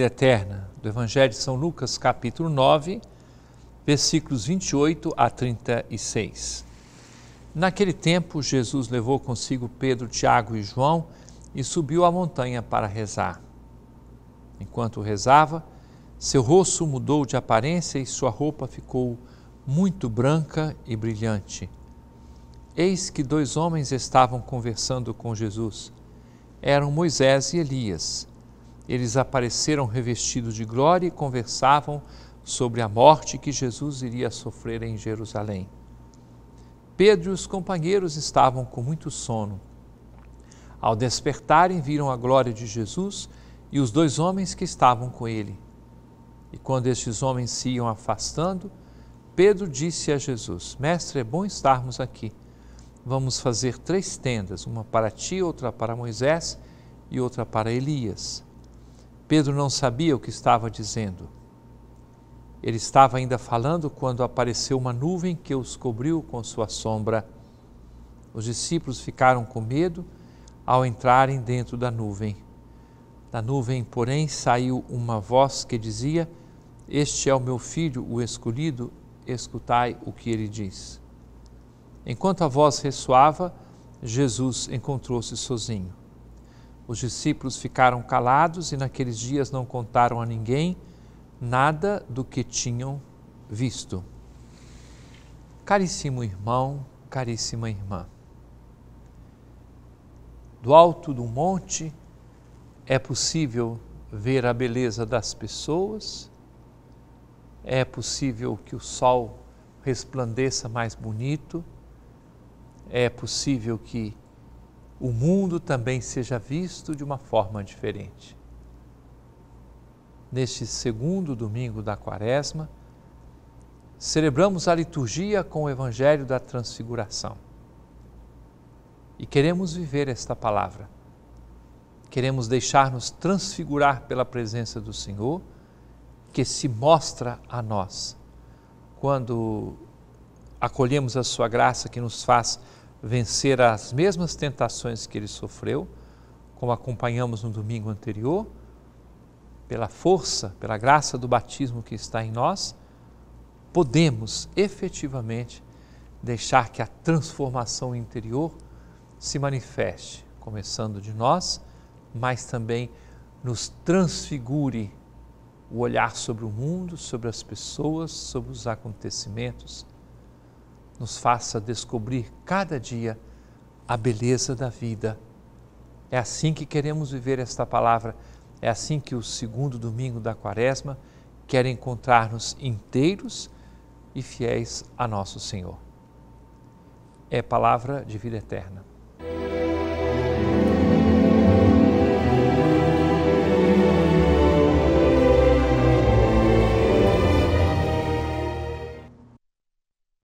vida eterna, do Evangelho de São Lucas, capítulo 9, versículos 28 a 36. Naquele tempo, Jesus levou consigo Pedro, Tiago e João e subiu à montanha para rezar. Enquanto rezava, seu rosto mudou de aparência e sua roupa ficou muito branca e brilhante. Eis que dois homens estavam conversando com Jesus. Eram Moisés e Elias eles apareceram revestidos de glória e conversavam sobre a morte que Jesus iria sofrer em Jerusalém. Pedro e os companheiros estavam com muito sono. Ao despertarem, viram a glória de Jesus e os dois homens que estavam com ele. E quando estes homens se iam afastando, Pedro disse a Jesus: Mestre, é bom estarmos aqui. Vamos fazer três tendas, uma para ti, outra para Moisés e outra para Elias. Pedro não sabia o que estava dizendo. Ele estava ainda falando quando apareceu uma nuvem que os cobriu com sua sombra. Os discípulos ficaram com medo ao entrarem dentro da nuvem. Da nuvem, porém, saiu uma voz que dizia: Este é o meu filho, o escolhido, escutai o que ele diz. Enquanto a voz ressoava, Jesus encontrou-se sozinho. Os discípulos ficaram calados e naqueles dias não contaram a ninguém nada do que tinham visto. Caríssimo irmão, caríssima irmã, do alto do monte é possível ver a beleza das pessoas, é possível que o sol resplandeça mais bonito, é possível que o mundo também seja visto de uma forma diferente. Neste segundo domingo da Quaresma, celebramos a liturgia com o Evangelho da Transfiguração. E queremos viver esta palavra. Queremos deixar-nos transfigurar pela presença do Senhor, que se mostra a nós. Quando acolhemos a Sua graça que nos faz vencer as mesmas tentações que ele sofreu, como acompanhamos no domingo anterior, pela força, pela graça do batismo que está em nós, podemos efetivamente deixar que a transformação interior se manifeste, começando de nós, mas também nos transfigure o olhar sobre o mundo, sobre as pessoas, sobre os acontecimentos nos faça descobrir cada dia a beleza da vida. É assim que queremos viver esta palavra, é assim que o segundo domingo da quaresma quer encontrar-nos inteiros e fiéis a nosso Senhor. É palavra de vida eterna.